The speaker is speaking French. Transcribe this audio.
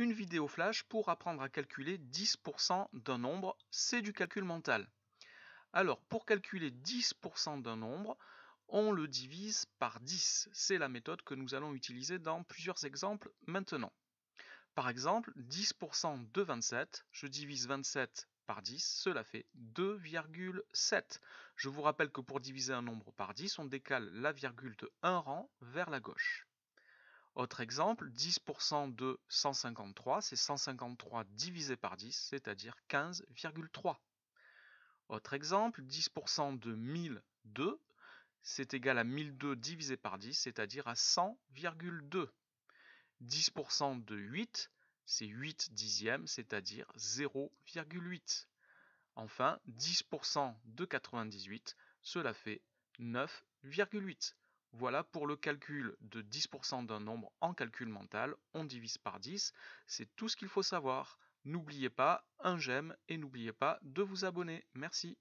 Une vidéo flash pour apprendre à calculer 10% d'un nombre, c'est du calcul mental. Alors, pour calculer 10% d'un nombre, on le divise par 10. C'est la méthode que nous allons utiliser dans plusieurs exemples maintenant. Par exemple, 10% de 27, je divise 27 par 10, cela fait 2,7. Je vous rappelle que pour diviser un nombre par 10, on décale la virgule de 1 rang vers la gauche. Autre exemple, 10% de 153, c'est 153 divisé par 10, c'est-à-dire 15,3. Autre exemple, 10% de 1002, c'est égal à 1002 divisé par 10, c'est-à-dire à, 100,2. 10% de 8, c'est 8 dixièmes, c'est-à-dire 0,8. Enfin, 10% de 98, cela fait 9,8. Voilà, pour le calcul de 10% d'un nombre en calcul mental, on divise par 10. C'est tout ce qu'il faut savoir. N'oubliez pas un j'aime et n'oubliez pas de vous abonner. Merci.